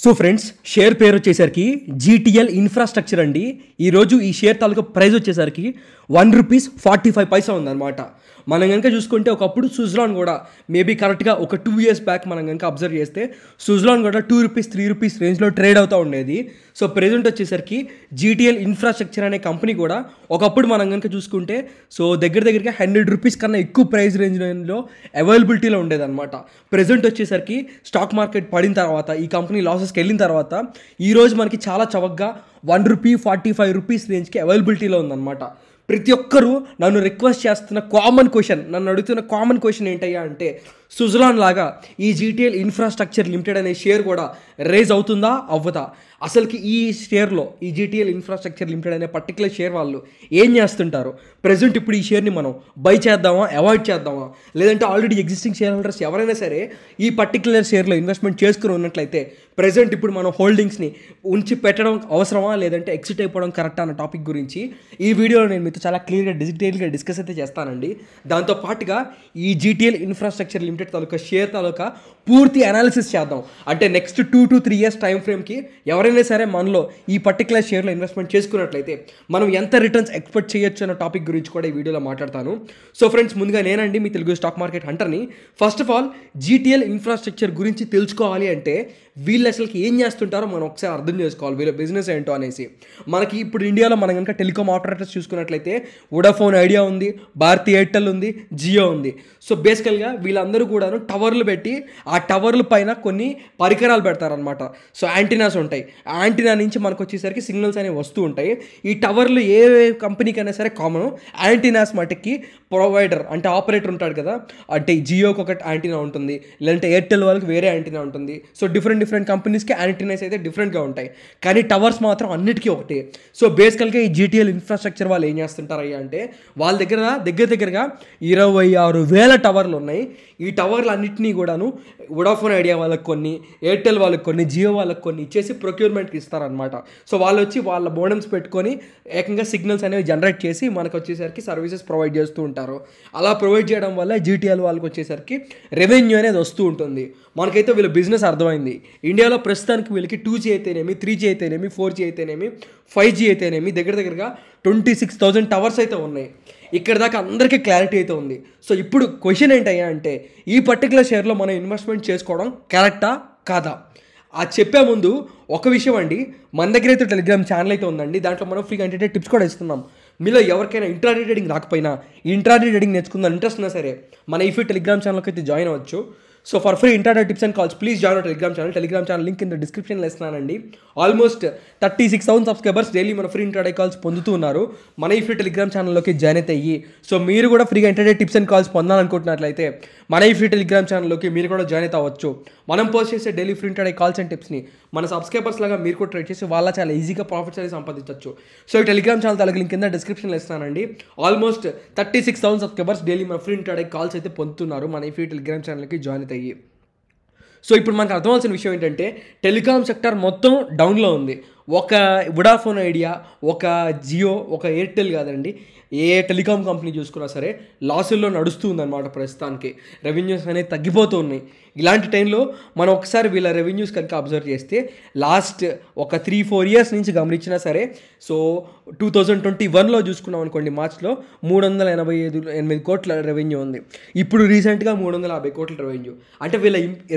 so friends share పేరు వచ్చేసరికి GTL infrastructure అండి ఈరోజు ఈ షేర్ తాలూకా ప్రైస్ వచ్చేసరికి one rupees forty five paisa ఉందన్నమాట మనం కనుక చూసుకుంటే ఒకప్పుడు సుజ్లాన్ కూడా మేబీ కరెక్ట్గా ఒక టూ ఇయర్స్ బ్యాక్ మనం కనుక అబ్జర్వ్ చేస్తే సుజ్లాన్ కూడా టూ రూపీస్ త్రీ రూపీస్ రేంజ్లో ట్రేడ్ అవుతూ ఉండేది సో ప్రెజెంట్ వచ్చేసరికి జీటీఎల్ ఇన్ఫ్రాస్ట్రక్చర్ అనే కంపెనీ కూడా ఒకప్పుడు మనం కనుక చూసుకుంటే సో దగ్గర దగ్గరికి హండ్రెడ్ రూపీస్ కన్నా ఎక్కువ ప్రైస్ రేంజ్లో అవైలబిలిటీలో ఉండేదన్నమాట ప్రెజెంట్ వచ్చేసరికి స్టాక్ మార్కెట్ పడిన తర్వాత ఈ కంపెనీ లాసెస్కి వెళ్ళిన తర్వాత ఈరోజు మనకి చాలా చవకగా one rupee forty five rupees రేంజ్కి అవైలబిలిటీలో ఉందన్నమాట ప్రతి ఒక్కరూ నన్ను రిక్వెస్ట్ చేస్తున్న కామన్ క్వశ్చన్ నన్ను అడుగుతున్న కామన్ క్వశ్చన్ ఏంటయ్యా అంటే సుజలాన్ లాగా ఈ జీటీఎల్ ఇన్ఫ్రాస్ట్రక్చర్ లిమిటెడ్ అనే షేర్ కూడా రేజ్ అవుతుందా అవ్వదా అసలుకి ఈ షేర్లో ఈ జీటీఎల్ ఇన్ఫ్రాస్ట్రక్చర్ లిమిటెడ్ అనే పర్టికులర్ షేర్ వాళ్ళు ఏం చేస్తుంటారు ప్రజెంట్ ఇప్పుడు ఈ షేర్ని మనం బై చేద్దామా అవాయిడ్ చేద్దామా లేదంటే ఆల్రెడీ ఎగ్జిస్టింగ్ షేర్ హోల్డర్స్ ఎవరైనా సరే ఈ పర్టికులర్ షేర్లో ఇన్వెస్ట్మెంట్ చేసుకుని ఉన్నట్లయితే ప్రజెంట్ ఇప్పుడు మనం హోల్డింగ్స్ని ఉంచి పెట్టడం అవసరమా లేదంటే ఎగ్జిట్ అయిపోవడం కరెక్టా అన్న టాపిక్ గురించి ఈ వీడియోలో నేను మీతో చాలా క్లియర్గా డిజిటల్గా డిస్కస్ అయితే చేస్తానండి దాంతో పాటుగా ఈ జీటీఎల్ ఇన్ఫ్రాస్ట్రక్చర్ లిమిటెడ్ తాలూకా షేర్ తాలూకా పూర్తి అనాలిసిస్ చేద్దాం అంటే next two to three years time ఫ్రేమ్కి ఎవరైనా ఎవరైనా సరే మనలో ఈ పర్టికులర్ షేర్లో ఇన్వెస్ట్మెంట్ చేసుకున్నట్లయితే మనం ఎంత రిటర్న్స్ ఎక్స్పెక్ట్ చేయొచ్చు అన్న టాపిక్ గురించి కూడా ఈ వీడియోలో మాట్లాడతాను సో ఫ్రెండ్స్ ముందుగా నేనండి మీ తెలుగు స్టాక్ మార్కెట్ హంటర్ని first of all GTL infrastructure గురించి తెలుసుకోవాలి అంటే వీళ్ళు అసలుకి ఏం చేస్తుంటారో మనం ఒకసారి అర్థం చేసుకోవాలి వీళ్ళ బిజినెస్ ఏంటో అనేసి మనకి ఇప్పుడు ఇండియాలో మనం కనుక టెలికామ్ ఆపరేటర్స్ చూసుకున్నట్లయితే వొడాఫోన్ ఐడియా ఉంది భారతీ ఎయిర్టెల్ ఉంది జియో ఉంది సో బేసికల్గా వీళ్ళందరూ కూడాను టవర్లు పెట్టి ఆ టవర్ల పైన కొన్ని పరికరాలు పెడతారనమాట సో యాంటీనాస్ ఉంటాయి యాంటీనా నుంచి మనకు వచ్చేసరికి సిగ్నల్స్ అనేవి వస్తూ ఉంటాయి ఈ టవర్లు ఏ కంపెనీకైనా సరే కామన్ యాంటీనాస్ మటుకి ప్రొవైడర్ అంటే ఆపరేటర్ ఉంటాడు కదా అంటే జియోకి ఒకటి యాంటీనా ఉంటుంది లేదంటే ఎయిర్టెల్ వాళ్ళకి వేరే యాంటీనా ఉంటుంది సో డిఫరెంట్ డిఫరెంట్ కంపెనీస్కి యాంటీనాస్ అయితే డిఫరెంట్గా ఉంటాయి కానీ టవర్స్ మాత్రం అన్నిటికీ ఒకటి సో బేసికల్గా ఈ జీటీఎల్ ఇన్ఫ్రాస్ట్రక్చర్ వాళ్ళు ఏం చేస్తుంటారు అంటే వాళ్ళ దగ్గర దగ్గర దగ్గరగా ఇరవై ఆరు వేల టవర్లు ఉన్నాయి ఈ టవర్లు అన్నింటినీ కూడాను వొడాఫోన్ ఐడియా వాళ్ళకి కొన్ని ఎయిర్టెల్ వాళ్ళకి కొన్ని జియో వాళ్ళకి కొన్ని ఇచ్చేసి ప్రొక్యూర్మెంట్కి ఇస్తారనమాట సో వాళ్ళు వచ్చి వాళ్ళ మోడమ్స్ పెట్టుకొని ఏకంగా సిగ్నల్స్ అనేవి జనరేట్ చేసి మనకు వచ్చేసరికి సర్వీసెస్ ప్రొవైడ్ చేస్తూ ఉంటారు ఉంటారో అలా ప్రొవైడ్ చేయడం వల్ల జీటీఎల్ వాళ్ళకి వచ్చేసరికి రెవెన్యూ అనేది వస్తూ ఉంటుంది మనకైతే వీళ్ళ బిజినెస్ అర్థమైంది ఇండియాలో ప్రస్తుతానికి వీళ్ళకి టూ జీ అయితేనేమి త్రీ జీ అయితేనేమి ఫోర్ జీ అయితేనేమి ఫైవ్ జీ అయితేనేమి దగ్గర దగ్గరగా ట్వంటీ సిక్స్ థౌజండ్ టవర్స్ అయితే ఉన్నాయి ఇక్కడ దాకా అందరికీ క్లారిటీ అయితే ఉంది సో ఇప్పుడు క్వశ్చన్ ఏంటయ్యా అంటే ఈ పర్టికులర్ షేర్లో మనం ఇన్వెస్ట్మెంట్ చేసుకోవడం కరెక్టా కాదా ఆ చెప్పే ముందు ఒక విషయం అండి మన దగ్గర అయితే టెలిగ్రామ్ ఛానల్ అయితే ఉందండి దాంట్లో మనం ఫ్రీ కంటే టిప్స్ కూడా ఇస్తున్నాం మీలో ఎవరికైనా ఇంట్రాడే రీడింగ్ రాకపోయినా ఇంట్రాడే రీడింగ్ నేర్చుకుందాం ఇంట్రెస్ట్ ఉన్నా సరే మన ఈఫీ టెలిగ్రామ్ ఛానల్కి అయితే జాయిన్ అవ్వచ్చు so for free internet tips and calls please join Telegram channel Telegram channel link కింద డిస్క్రిప్షన్లో ఇస్తున్నానండి almost thirty six thousand subscribers daily మన ఫ్రీ ఇంటర్నెట్ కాల్స్ పొందుతూ ఉన్నారు మన ఈ ఫ్రీ టెలిగ్రామ్ ఛానల్లోకి జాయిన్ అయ్యి సో మీరు కూడా ఫ్రీగా ఇంటర్నెట్ టిప్స్ అండ్ కాల్స్ పొందాలనుకుంటున్నట్లయితే మన ఈ ఫ్రీ టెలిగ్రామ్ ఛానల్లోకి మీరు కూడా జాయిన్ అవ్వచ్చు మనం పోస్ట్ చేసే daily free internet calls and టిప్స్ని మన సబ్స్క్రైబర్స్ లాగా మీరు కూడా ట్రై చేసి వాళ్ళ చాలా ఈజీగా ప్రాఫిట్స్ అనేది సంపాదించవచ్చు సో ఈ టెలిగ్రామ్ ఛానల్ తలకి లింక్ కింద డిస్క్రిప్షన్లో ఇస్తానండి almost thirty six thousand subscribers daily మన ఫ్రీ ఇంటర్నెట్ కాల్స్ అయితే పొందుతున్నారు మన ఈ ఫ్రీ టెలిగ్రామ్ ఛానల్కి జాయిన్ అయ్యి సో ఇప్పుడు మనకు అర్థమవలసిన విషయం ఏంటంటే టెలికాం సెక్టర్ మొత్తం డౌన్లో ఉంది ఒక వుడాఫోన్ ఐడియా ఒక జియో ఒక ఎయిర్టెల్ కాదండి ఏ టెలికాం కంపెనీ చూసుకున్నా సరే లాసుల్లో నడుస్తూ ఉందన్నమాట ప్రస్తుతానికి రెవెన్యూస్ అనేవి తగ్గిపోతూ ఉన్నాయి ఇలాంటి టైంలో మనం ఒకసారి వీళ్ళ రెవెన్యూస్ కనుక అబ్జర్వ్ చేస్తే లాస్ట్ ఒక త్రీ ఫోర్ ఇయర్స్ నుంచి గమనించినా సరే సో టూ థౌజండ్ ట్వంటీ వన్లో చూసుకున్నాం అనుకోండి మార్చ్లో మూడు వందల ఎనభై ఐదు ఎనిమిది కోట్ల రెవెన్యూ ఉంది ఇప్పుడు రీసెంట్గా మూడు వందల యాభై కోట్ల రెవెన్యూ అంటే వీళ్ళ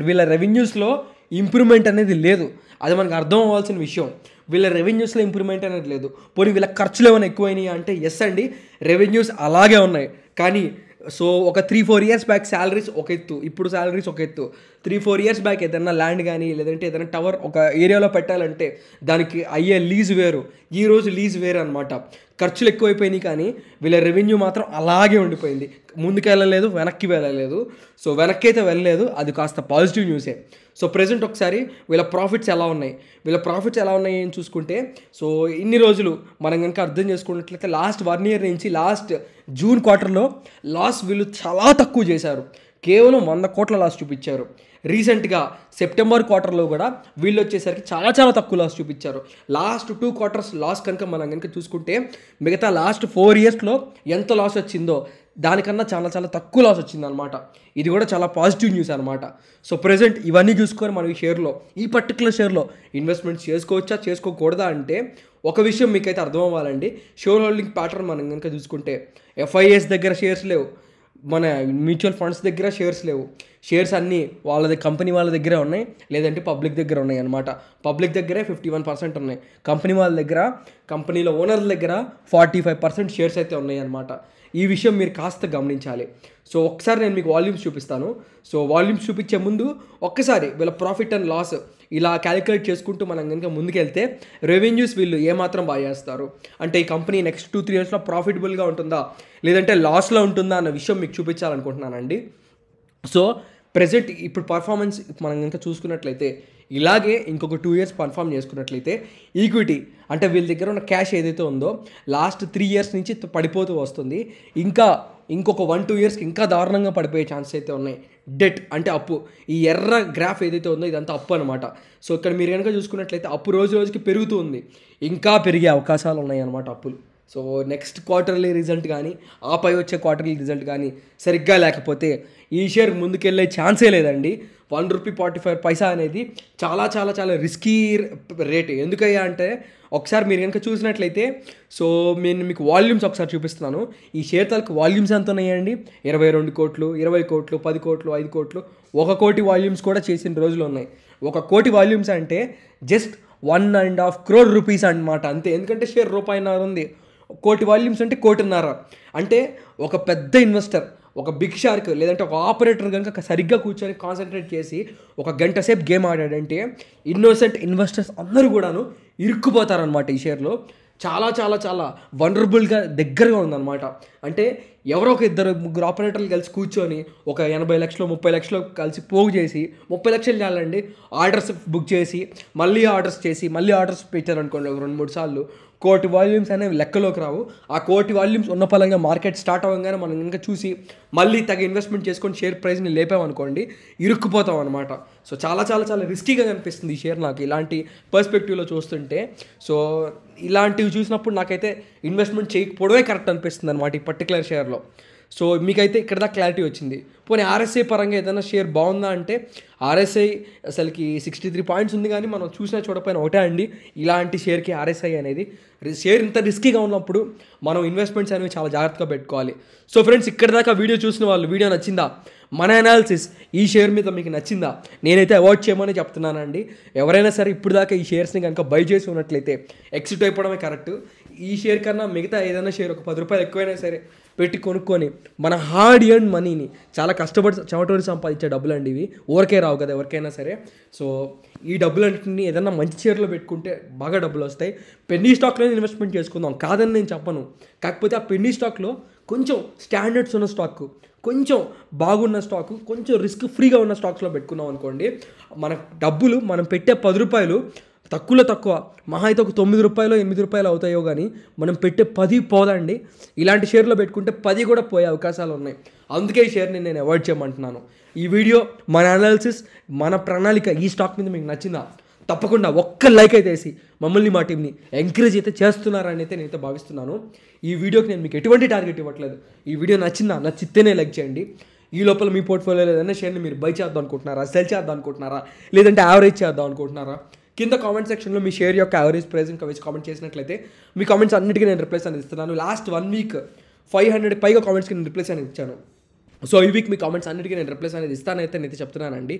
వీళ్ళ రెవెన్యూస్లో ఇంప్రూవ్మెంట్ అనేది లేదు అది మనకు అర్థం అవ్వాల్సిన విషయం వీళ్ళ రెవెన్యూస్లో ఇంప్రూవ్మెంట్ అనేది లేదు పోనీ వీళ్ళ ఖర్చులు ఏమైనా ఎక్కువైనాయి అంటే ఎస్ అండి రెవెన్యూస్ అలాగే ఉన్నాయి కానీ సో ఒక three four years back salaries ఒక ఎత్తు ఇప్పుడు శాలరీస్ ఒక ఎత్తు త్రీ ఫోర్ ఇయర్స్ బ్యాక్ ఏదైనా ల్యాండ్ కానీ లేదంటే ఏదైనా టవర్ ఒక ఏరియాలో పెట్టాలంటే దానికి అయ్యే లీజ్ వేరు ఈ రోజు లీజ్ వేరు అనమాట ఖర్చులు ఎక్కువైపోయినాయి కానీ వీళ్ళ రెవెన్యూ మాత్రం అలాగే ఉండిపోయింది ముందుకు వెళ్ళలేదు వెనక్కి వెళ్ళలేదు సో వెనక్కి అయితే వెళ్ళలేదు అది కాస్త పాజిటివ్ న్యూసే సో ప్రజెంట్ ఒకసారి వీళ్ళ ప్రాఫిట్స్ ఎలా ఉన్నాయి వీళ్ళ ప్రాఫిట్స్ ఎలా ఉన్నాయి అని చూసుకుంటే సో ఇన్ని రోజులు మనం కనుక అర్థం చేసుకున్నట్లయితే లాస్ట్ వన్ ఇయర్ నుంచి లాస్ట్ జూన్ క్వార్టర్లో లాస్ వీళ్ళు చాలా తక్కువ చేశారు కేవలం వంద కోట్ల లాస్ చూపించారు రీసెంట్గా సెప్టెంబర్ క్వార్టర్లో కూడా వీళ్ళు వచ్చేసరికి చాలా చాలా తక్కువ లాస్ చూపించారు లాస్ట్ టూ క్వార్టర్స్ లాస్ కనుక మనం కనుక చూసుకుంటే మిగతా లాస్ట్ ఫోర్ ఇయర్స్లో ఎంత లాస్ వచ్చిందో దానికన్నా చాలా చాలా తక్కువ లాస్ వచ్చిందనమాట ఇది కూడా చాలా పాజిటివ్ న్యూస్ అనమాట సో ప్రజెంట్ ఇవన్నీ చూసుకొని మనం ఈ షేర్లో ఈ పర్టికులర్ షేర్లో ఇన్వెస్ట్మెంట్స్ చేసుకోవచ్చా చేసుకోకూడదా అంటే ఒక విషయం మీకైతే అర్థం అవ్వాలండి షేర్ హోల్డింగ్ ప్యాటర్న్ మనం కనుక చూసుకుంటే ఎఫ్ఐఎస్ దగ్గర షేర్స్ లేవు మన మ్యూచువల్ ఫండ్స్ దగ్గర షేర్స్ లేవు షేర్స్ అన్నీ వాళ్ళ కంపెనీ వాళ్ళ దగ్గరే ఉన్నాయి లేదంటే పబ్లిక్ దగ్గర ఉన్నాయి అనమాట పబ్లిక్ దగ్గరే ఫిఫ్టీ వన్ పర్సెంట్ ఉన్నాయి కంపెనీ వాళ్ళ దగ్గర కంపెనీలో ఓనర్ల దగ్గర ఫార్టీ ఫైవ్ పర్సెంట్ షేర్స్ అయితే ఉన్నాయి అనమాట ఈ విషయం మీరు కాస్త గమనించాలి సో ఒకసారి నేను మీకు వాల్యూమ్స్ చూపిస్తాను సో వాల్యూమ్స్ చూపించే ముందు ఒక్కసారి వీళ్ళ ప్రాఫిట్ అండ్ లాస్ ఇలా క్యాలిక్యులేట్ చేసుకుంటూ మనం కనుక ముందుకెళ్తే రెవెన్యూస్ వీళ్ళు ఏమాత్రం బాగా చేస్తారు అంటే ఈ కంపెనీ నెక్స్ట్ టూ త్రీ ఇయర్స్లో ప్రాఫిటబుల్గా ఉంటుందా లేదంటే లాస్లో ఉంటుందా అన్న విషయం మీకు చూపించాలనుకుంటున్నానండి సో ప్రజెంట్ ఇప్పుడు పర్ఫార్మెన్స్ మనం ఇంకా చూసుకున్నట్లయితే ఇలాగే ఇంకొక టూ ఇయర్స్ పర్ఫామ్ చేసుకున్నట్లయితే ఈక్విటీ అంటే వీళ్ళ దగ్గర ఉన్న క్యాష్ ఏదైతే ఉందో లాస్ట్ త్రీ ఇయర్స్ నుంచి పడిపోతూ వస్తుంది ఇంకా ఇంకొక వన్ టూ ఇయర్స్కి ఇంకా దారుణంగా పడిపోయే ఛాన్స్ అయితే ఉన్నాయి డెట్ అంటే అప్పు ఈ ఎర్ర గ్రాఫ్ ఏదైతే ఉందో ఇదంతా అప్పు అనమాట సో ఇక్కడ మీరు కనుక చూసుకున్నట్లయితే అప్పు రోజు రోజుకి పెరుగుతూ ఉంది ఇంకా పెరిగే అవకాశాలు ఉన్నాయి అన్నమాట అప్పులు సో నెక్స్ట్ క్వార్టర్లీ రిజల్ట్ కానీ ఆపై వచ్చే క్వార్టర్లీ రిజల్ట్ కానీ సరిగ్గా లేకపోతే ఈ షేర్ ముందుకెళ్ళే ఛాన్సే లేదండి one rupee forty five paisa అనేది చాలా చాలా చాలా రిస్కీ రేట్ ఎందుకయ్యా అంటే ఒకసారి మీరు కనుక చూసినట్లయితే సో నేను మీకు వాల్యూమ్స్ ఒకసారి చూపిస్తున్నాను ఈ షేర్ తలకు వాల్యూమ్స్ ఎంత ఉన్నాయండి ఇరవై రెండు కోట్లు ఇరవై కోట్లు పది కోట్లు ఐదు కోట్లు ఒక కోటి వాల్యూమ్స్ కూడా చేసిన రోజులు ఉన్నాయి ఒక కోటి వాల్యూమ్స్ అంటే just one and half crore rupees అనమాట అంతే ఎందుకంటే షేర్ రూపాయిన్నర ఉంది కోటి వాల్యూమ్స్ అంటే కోటిన్నర అంటే ఒక పెద్ద ఇన్వెస్టర్ ఒక బిగ్ షార్క్ లేదంటే ఒక ఆపరేటర్ కనుక సరిగ్గా కూర్చొని కాన్సన్ట్రేట్ చేసి ఒక గంట సేపు గేమ్ ఆడాడంటే ఇన్నోసెంట్ ఇన్వెస్టర్స్ అందరూ కూడాను ఇరుక్కుపోతారనమాట ఈ షేర్లో చాలా చాలా చాలా వండర్బుల్గా దగ్గరగా ఉందన్నమాట అంటే ఎవరో ఒక ఇద్దరు ముగ్గురు ఆపరేటర్లు కలిసి కూర్చొని ఒక ఎనభై లక్షలు ముప్పై లక్షలు కలిసి పోగు చేసి ముప్పై లక్షలు చేయాలండి ఆర్డర్స్ బుక్ చేసి మళ్ళీ ఆర్డర్స్ చేసి మళ్ళీ ఆర్డర్స్ పెట్టారనుకోండి ఒక రెండు మూడు సార్లు కోటి వాల్యూమ్స్ అనేవి లెక్కలోకి రావు ఆ కోటి వాల్యూమ్స్ ఉన్న ఫలంగా మార్కెట్ స్టార్ట్ అవ్వగానే మనం ఇంకా చూసి మళ్ళీ తగ్గ ఇన్వెస్ట్మెంట్ చేసుకొని షేర్ ప్రైస్ని లేపామనుకోండి ఇరుక్కుపోతాం అనమాట సో చాలా చాలా చాలా రిస్కీగా కనిపిస్తుంది ఈ షేర్ నాకు ఇలాంటి పర్స్పెక్టివ్లో చూస్తుంటే సో ఇలాంటివి చూసినప్పుడు నాకైతే ఇన్వెస్ట్మెంట్ చేయకపోవడమే కరెక్ట్ అనిపిస్తుంది అనమాట ఈ పర్టికులర్ షేర్లో సో మీకైతే ఇక్కడ దాకా క్లారిటీ వచ్చింది పోనీ ఆర్ఎస్ఐ పరంగా ఏదైనా షేర్ బాగుందా అంటే ఆర్ఎస్ఐ అసలుకి సిక్స్టీ త్రీ పాయింట్స్ ఉంది కానీ మనం చూసినా చూడపోయినా ఒకటే అండి ఇలాంటి షేర్కి ఆర్ఎస్ఐ అనేది షేర్ ఇంత రిస్కీగా ఉన్నప్పుడు మనం ఇన్వెస్ట్మెంట్స్ అనేవి చాలా జాగ్రత్తగా పెట్టుకోవాలి సో ఫ్రెండ్స్ ఇక్కడ దాకా వీడియో చూసిన వాళ్ళు వీడియో నచ్చిందా మన అనాలిసిస్ ఈ షేర్ మీద మీకు నచ్చిందా నేనైతే అవాయిడ్ చేయమని చెప్తున్నానండి ఎవరైనా సరే ఇప్పుడు దాకా ఈ షేర్స్ని కనుక బై చేసి ఉన్నట్లయితే ఎక్సిట్ అయిపోవడమే కరెక్ట్ ఈ షేర్ కన్నా మిగతా ఏదైనా షేర్ ఒక పది రూపాయలు ఎక్కువైనా సరే పెట్టి కొనుక్కొని మన హార్డ్ ఎర్న్ మనీని చాలా కష్టపడి చెమటోడి సంపాదించే డబ్బులు అండి ఇవి ఊరికే రావు కదా ఎవరికైనా సరే సో ఈ డబ్బులన్నింటిని ఏదైనా మంచి చీరలో పెట్టుకుంటే బాగా డబ్బులు వస్తాయి పెన్నీ స్టాక్లో ఇన్వెస్ట్మెంట్ చేసుకుందాం కాదని నేను చెప్పను కాకపోతే ఆ పెన్నీ స్టాక్లో కొంచెం స్టాండర్డ్స్ ఉన్న స్టాక్ కొంచెం బాగున్న స్టాక్ కొంచెం రిస్క్ ఫ్రీగా ఉన్న స్టాక్స్లో పెట్టుకున్నాం అనుకోండి మన డబ్బులు మనం పెట్టే పది రూపాయలు తక్కువలో తక్కువ మహా అయితే ఒక తొమ్మిది రూపాయలు ఎనిమిది రూపాయలు అవుతాయో కానీ మనం పెట్టే పది పోదండి ఇలాంటి షేర్లో పెట్టుకుంటే పది కూడా పోయే అవకాశాలు ఉన్నాయి అందుకే ఈ షేర్ని నేను అవాయిడ్ చేయమంటున్నాను ఈ వీడియో మన అనాలిసిస్ మన ప్రణాళిక ఈ స్టాక్ మీద మీకు నచ్చిందా తప్పకుండా ఒక్క లైక్ అయితే వేసి మమ్మల్ని మా టీంని ఎంకరేజ్ అయితే చేస్తున్నారని అయితే నేనైతే భావిస్తున్నాను ఈ వీడియోకి నేను మీకు ఎటువంటి టార్గెట్ ఇవ్వట్లేదు ఈ వీడియో నచ్చిందా నచ్చితేనే లైక్ చేయండి ఈ లోపల మీ పోర్ట్ఫోలియో ఏదైనా షేర్ని మీరు బై చేద్దాం అనుకుంటున్నారా సెల్ చేద్దాం అనుకుంటున్నారా లేదంటే యావరేజ్ చేద్దాం అనుకుంటున్నారా కింద కామెంట్ సెక్షన్లో మీ షేర్ యొక్క యావరేజ్ ప్రైస్ ఇంకా వేసి కామెంట్ చేసినట్లయితే మీ కామెంట్స్ అన్నిటికీ నేను రిప్లైస్ అనేది ఇస్తున్నాను last one week five hundred పైగా కామెంట్స్కి నేను రిప్లైస్ అనేది ఇచ్చాను సో ఈ వీక్ మీ కామెంట్స్ అన్నిటికీ నేను రిప్లైస్ అనేది ఇస్తానైతే నేను చెప్తున్నానండి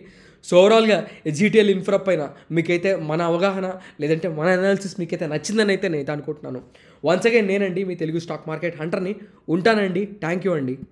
సో ఓవరాల్గా జీటీఎల్ ఇన్ఫ్రా పైన మీకైతే మన అవగాహన లేదంటే మన అనాలిసిస్ మీకైతే నచ్చిందని అయితే నేను అనుకుంటున్నాను వన్స్ అగైన్ నేనండి మీ తెలుగు స్టాక్ మార్కెట్ హంటర్ని ఉంటానండి థ్యాంక్ యూ అండి